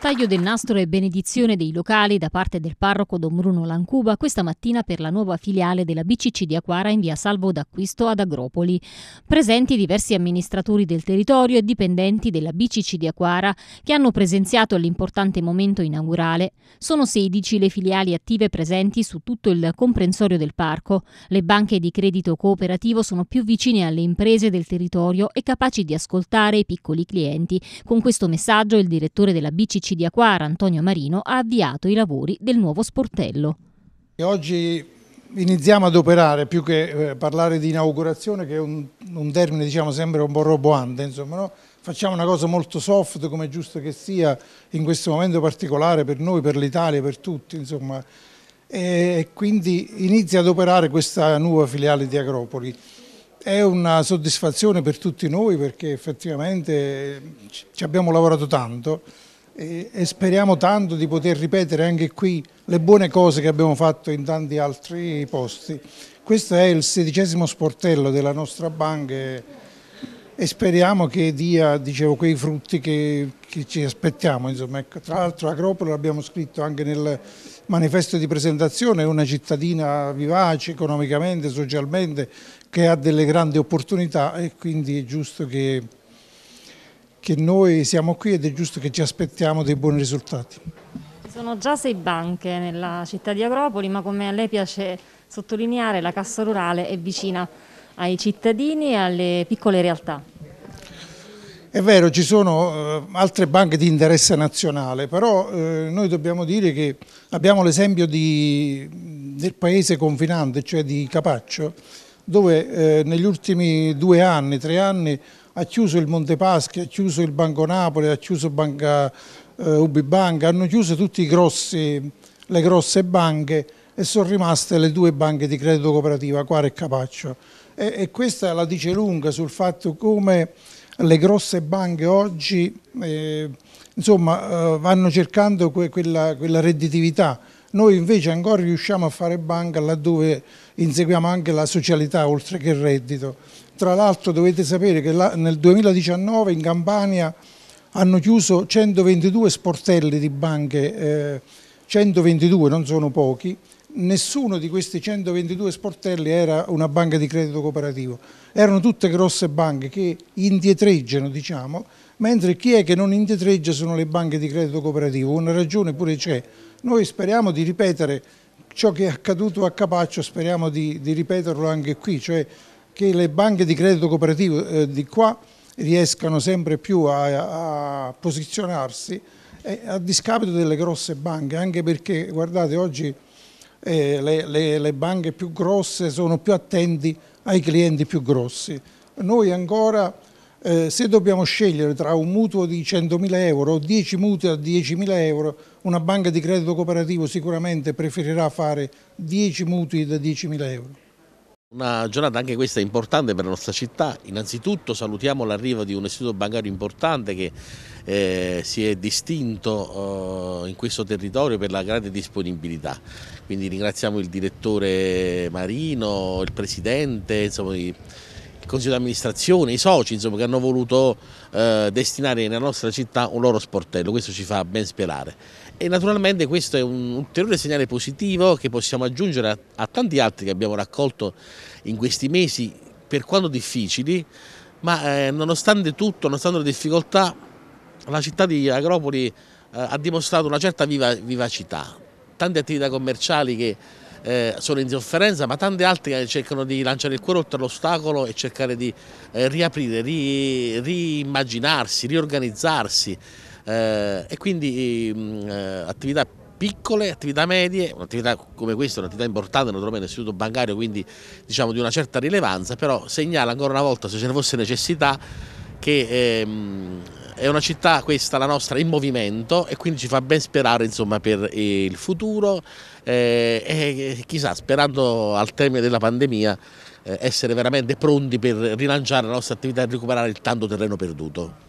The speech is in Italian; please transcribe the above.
Taglio del nastro e benedizione dei locali da parte del parroco Don Bruno Lancuba questa mattina per la nuova filiale della BCC di Aquara in via Salvo d'Acquisto ad Agropoli. Presenti diversi amministratori del territorio e dipendenti della BCC di Aquara che hanno presenziato l'importante momento inaugurale. Sono 16 le filiali attive presenti su tutto il comprensorio del parco. Le banche di credito cooperativo sono più vicine alle imprese del territorio e capaci di ascoltare i piccoli clienti. Con questo messaggio il direttore della BCC sindaco di Aquara Antonio Marino ha avviato i lavori del nuovo sportello. E oggi iniziamo ad operare, più che eh, parlare di inaugurazione, che è un, un termine diciamo sempre un po' roboante, insomma, no? facciamo una cosa molto soft come è giusto che sia in questo momento particolare per noi, per l'Italia, per tutti, insomma. E quindi inizia ad operare questa nuova filiale di Agropoli. È una soddisfazione per tutti noi perché effettivamente ci abbiamo lavorato tanto e, e speriamo tanto di poter ripetere anche qui le buone cose che abbiamo fatto in tanti altri posti. Questo è il sedicesimo sportello della nostra banca e speriamo che dia dicevo, quei frutti che, che ci aspettiamo. Insomma, ecco. Tra l'altro Acropoli l'abbiamo scritto anche nel manifesto di presentazione, è una cittadina vivace economicamente, socialmente, che ha delle grandi opportunità e quindi è giusto che che noi siamo qui ed è giusto che ci aspettiamo dei buoni risultati. Ci sono già sei banche nella città di Agropoli, ma come a lei piace sottolineare la cassa rurale è vicina ai cittadini e alle piccole realtà. È vero, ci sono eh, altre banche di interesse nazionale, però eh, noi dobbiamo dire che abbiamo l'esempio del paese confinante, cioè di Capaccio, dove eh, negli ultimi due anni, tre anni ha chiuso il Monte Paschi, ha chiuso il Banco Napoli, ha chiuso Banca eh, Ubibanca, hanno chiuso tutte le grosse banche e sono rimaste le due banche di credito cooperativa, Quare e Capaccio. E, e questa la dice lunga sul fatto come le grosse banche oggi eh, insomma, eh, vanno cercando que quella, quella redditività, noi invece ancora riusciamo a fare banca laddove inseguiamo anche la socialità oltre che il reddito. Tra l'altro dovete sapere che nel 2019 in Campania hanno chiuso 122 sportelli di banche, 122 eh, non sono pochi, nessuno di questi 122 sportelli era una banca di credito cooperativo, erano tutte grosse banche che indietreggiano diciamo, mentre chi è che non indietreggia sono le banche di credito cooperativo, una ragione pure c'è. Noi speriamo di ripetere ciò che è accaduto a Capaccio, speriamo di, di ripeterlo anche qui, cioè che le banche di credito cooperativo eh, di qua riescano sempre più a, a posizionarsi eh, a discapito delle grosse banche, anche perché guardate oggi eh, le, le, le banche più grosse sono più attenti ai clienti più grossi. Noi ancora eh, se dobbiamo scegliere tra un mutuo di 100.000 euro o 10 mutui a 10.000 euro, una banca di credito cooperativo sicuramente preferirà fare 10 mutui da 10.000 euro. Una giornata anche questa importante per la nostra città, innanzitutto salutiamo l'arrivo di un istituto bancario importante che eh, si è distinto eh, in questo territorio per la grande disponibilità, quindi ringraziamo il direttore Marino, il presidente, insomma, i, consiglio di amministrazione, i soci insomma, che hanno voluto eh, destinare nella nostra città un loro sportello, questo ci fa ben sperare. E naturalmente questo è un ulteriore segnale positivo che possiamo aggiungere a, a tanti altri che abbiamo raccolto in questi mesi, per quanto difficili, ma eh, nonostante tutto, nonostante le difficoltà, la città di Agropoli eh, ha dimostrato una certa viva, vivacità, tante attività commerciali che eh, sono in sofferenza, ma tanti altri cercano di lanciare il cuore oltre l'ostacolo e cercare di eh, riaprire, ri, riimmaginarsi, riorganizzarsi. Eh, e quindi mm, eh, attività piccole, attività medie, un'attività come questa è un'attività importante naturalmente istituto bancario, quindi diciamo di una certa rilevanza, però segnala ancora una volta se ce ne fosse necessità che ehm, è una città questa la nostra in movimento e quindi ci fa ben sperare insomma, per eh, il futuro eh, e eh, chissà sperando al termine della pandemia eh, essere veramente pronti per rilanciare la nostra attività e recuperare il tanto terreno perduto.